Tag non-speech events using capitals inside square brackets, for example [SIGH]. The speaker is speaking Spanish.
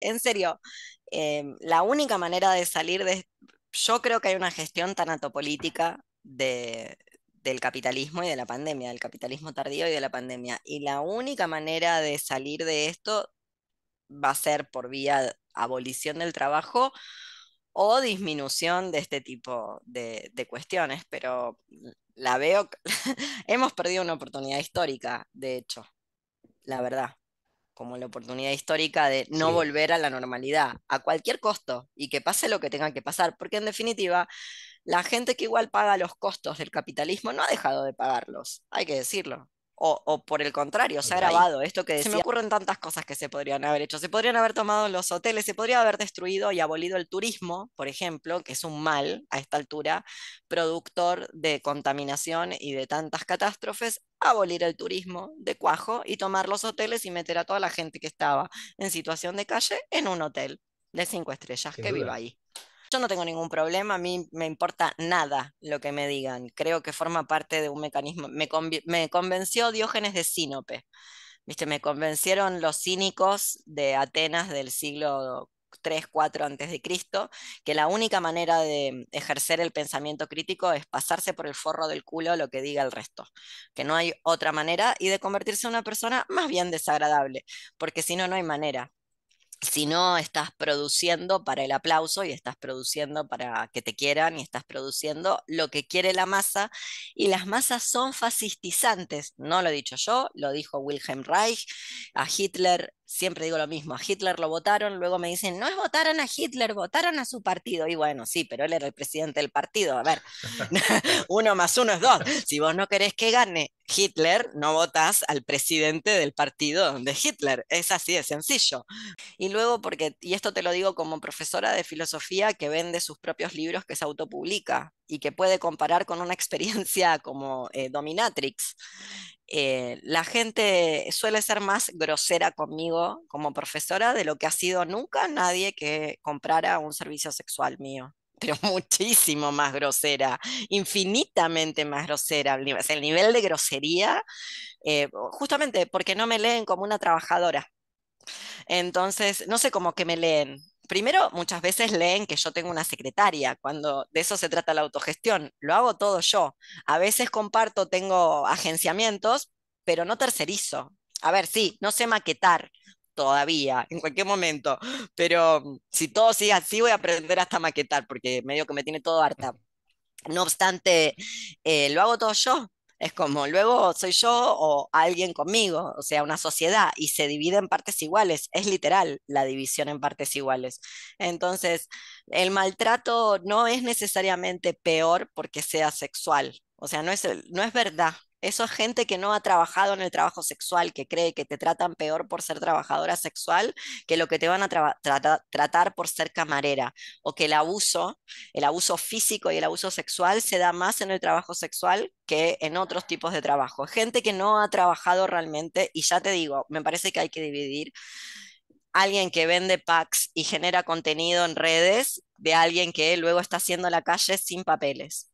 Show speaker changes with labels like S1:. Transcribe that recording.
S1: en serio, em, la única manera de salir de... Yo creo que hay una gestión tanatopolítica de, del capitalismo y de la pandemia, del capitalismo tardío y de la pandemia. Y la única manera de salir de esto va a ser por vía abolición del trabajo o disminución de este tipo de cuestiones, pero la veo, [LAUGHS] hemos perdido una oportunidad histórica, de hecho, la verdad como la oportunidad histórica de no volver a la normalidad, a cualquier costo, y que pase lo que tenga que pasar, porque en definitiva, la gente que igual paga los costos del capitalismo no ha dejado de pagarlos, hay que decirlo. O, por el contrario, se ha grabado esto que decía. Se me ocurren tantas cosas que se podrían haber hecho. Se podrían haber tomado los hoteles, se podría haber destruido y abolido el turismo, por ejemplo, que es un mal a esta altura, productor de contaminación y de tantas catástrofes, abolir el turismo de cuajo y tomar los hoteles y meter a toda la gente que estaba en situación de calle en un hotel de cinco estrellas que viva ahí. Yo no tengo ningún problema, a mí me importa nada lo que me digan. Creo que forma parte de un mecanismo. Me, convenció Diógenes de Sinope. ¿Viste? Me convencieron los cínicos de Atenas del siglo 3, 4 antes de Cristo, que la única manera de ejercer el pensamiento crítico es pasarse por el forro del culo lo que diga el resto, que no hay otra manera y de convertirse en una persona más bien desagradable, porque si no, no hay manera si no estás produciendo para el aplauso y estás produciendo para que te quieran y estás produciendo lo que quiere la masa y las masas son fascistizantes, no lo he dicho yo, lo dijo Wilhelm Reich, a Hitler siempre digo lo mismo, a Hitler lo votaron, luego me dicen, no es votaron a Hitler, votaron a su partido. Y bueno, sí, pero él era el presidente del partido. A ver, [LAUGHS] [LAUGHS] uno más uno es dos. Si vos no querés que gane Hitler, no votás al presidente del partido de Hitler. Es así de sencillo. Y luego, porque, y esto te lo digo como profesora de filosofía que vende sus propios libros, que se autopublica y que puede comparar con una [LAUGHS] experiencia como eh, Dominatrix. Eh, la gente suele ser más grosera conmigo como profesora de lo que ha sido nunca nadie que comprara un servicio sexual mío [LAUGHS] pero muchísimo más grosera, infinitamente más grosera. El nivel de grosería, eh, justamente porque no me leen como una trabajadora. Entonces, no sé cómo que me leen primero muchas veces leen que yo tengo una secretaria, cuando de eso se trata la autogestión, lo hago todo yo. A veces comparto, tengo agenciamientos, pero no tercerizo. A ver, sí, no sé maquetar todavía, en cualquier momento, pero mm, si todo sigue así voy a aprender hasta maquetar, porque medio que me tiene todo harta. No obstante, eh, lo hago todo yo, es como luego soy yo o alguien conmigo, o sea, una sociedad, y se divide en partes iguales. Es literal la división en partes iguales. Entonces, el maltrato no es necesariamente peor porque sea sexual. O sea, no es, no es verdad eso es gente que no ha trabajado en el trabajo sexual, que cree que te tratan peor por ser trabajadora sexual que lo que te van a tratar por ser camarera, o que el abuso, el abuso físico y el abuso sexual se da más en el trabajo sexual que en otros tipos de trabajo. Gente que no ha trabajado realmente, y ya te digo, me parece que hay que dividir alguien que vende packs y genera contenido en redes de alguien que luego está haciendo la calle sin papeles.